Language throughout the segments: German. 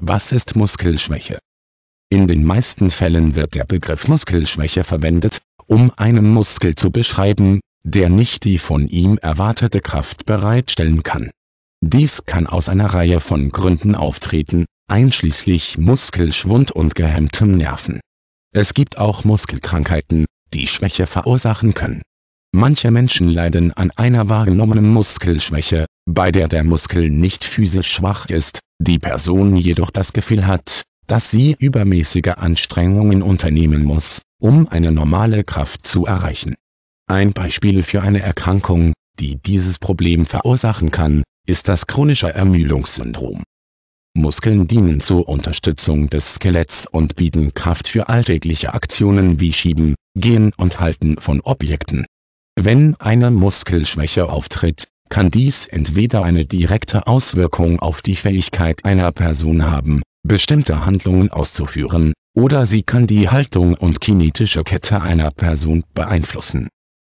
Was ist Muskelschwäche? In den meisten Fällen wird der Begriff Muskelschwäche verwendet, um einen Muskel zu beschreiben, der nicht die von ihm erwartete Kraft bereitstellen kann. Dies kann aus einer Reihe von Gründen auftreten, einschließlich Muskelschwund und gehemmtem Nerven. Es gibt auch Muskelkrankheiten, die Schwäche verursachen können. Manche Menschen leiden an einer wahrgenommenen Muskelschwäche, bei der der Muskel nicht physisch schwach ist, die Person jedoch das Gefühl hat, dass sie übermäßige Anstrengungen unternehmen muss, um eine normale Kraft zu erreichen. Ein Beispiel für eine Erkrankung, die dieses Problem verursachen kann, ist das chronische Ermüdungssyndrom. Muskeln dienen zur Unterstützung des Skeletts und bieten Kraft für alltägliche Aktionen wie Schieben, Gehen und Halten von Objekten. Wenn eine Muskelschwäche auftritt, kann dies entweder eine direkte Auswirkung auf die Fähigkeit einer Person haben, bestimmte Handlungen auszuführen, oder sie kann die Haltung und kinetische Kette einer Person beeinflussen.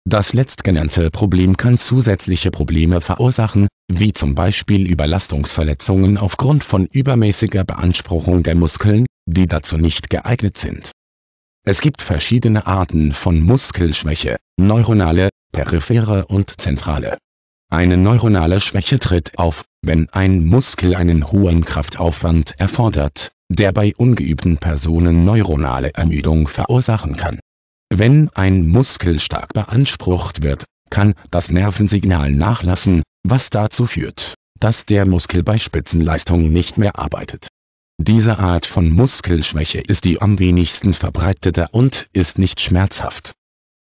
Das letztgenannte Problem kann zusätzliche Probleme verursachen, wie zum Beispiel Überlastungsverletzungen aufgrund von übermäßiger Beanspruchung der Muskeln, die dazu nicht geeignet sind. Es gibt verschiedene Arten von Muskelschwäche, neuronale, periphere und zentrale. Eine neuronale Schwäche tritt auf, wenn ein Muskel einen hohen Kraftaufwand erfordert, der bei ungeübten Personen neuronale Ermüdung verursachen kann. Wenn ein Muskel stark beansprucht wird, kann das Nervensignal nachlassen, was dazu führt, dass der Muskel bei Spitzenleistung nicht mehr arbeitet. Diese Art von Muskelschwäche ist die am wenigsten verbreitete und ist nicht schmerzhaft.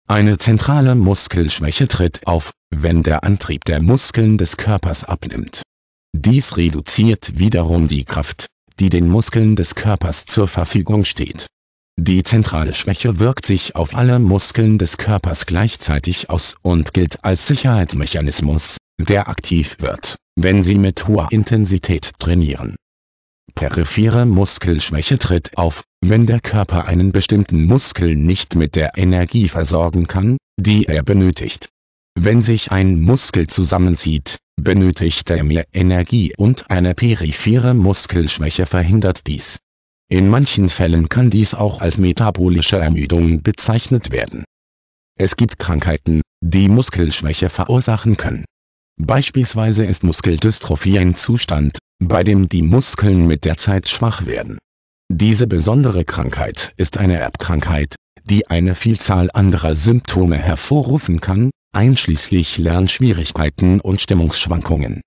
Eine zentrale Muskelschwäche tritt auf, wenn der Antrieb der Muskeln des Körpers abnimmt. Dies reduziert wiederum die Kraft, die den Muskeln des Körpers zur Verfügung steht. Die zentrale Schwäche wirkt sich auf alle Muskeln des Körpers gleichzeitig aus und gilt als Sicherheitsmechanismus, der aktiv wird, wenn Sie mit hoher Intensität trainieren Periphere Muskelschwäche tritt auf, wenn der Körper einen bestimmten Muskel nicht mit der Energie versorgen kann, die er benötigt. Wenn sich ein Muskel zusammenzieht, benötigt er mehr Energie und eine periphere Muskelschwäche verhindert dies. In manchen Fällen kann dies auch als metabolische Ermüdung bezeichnet werden. Es gibt Krankheiten, die Muskelschwäche verursachen können. Beispielsweise ist Muskeldystrophie ein Zustand, bei dem die Muskeln mit der Zeit schwach werden. Diese besondere Krankheit ist eine Erbkrankheit, die eine Vielzahl anderer Symptome hervorrufen kann, einschließlich Lernschwierigkeiten und Stimmungsschwankungen.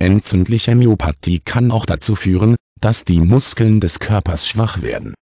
Entzündliche Myopathie kann auch dazu führen, dass die Muskeln des Körpers schwach werden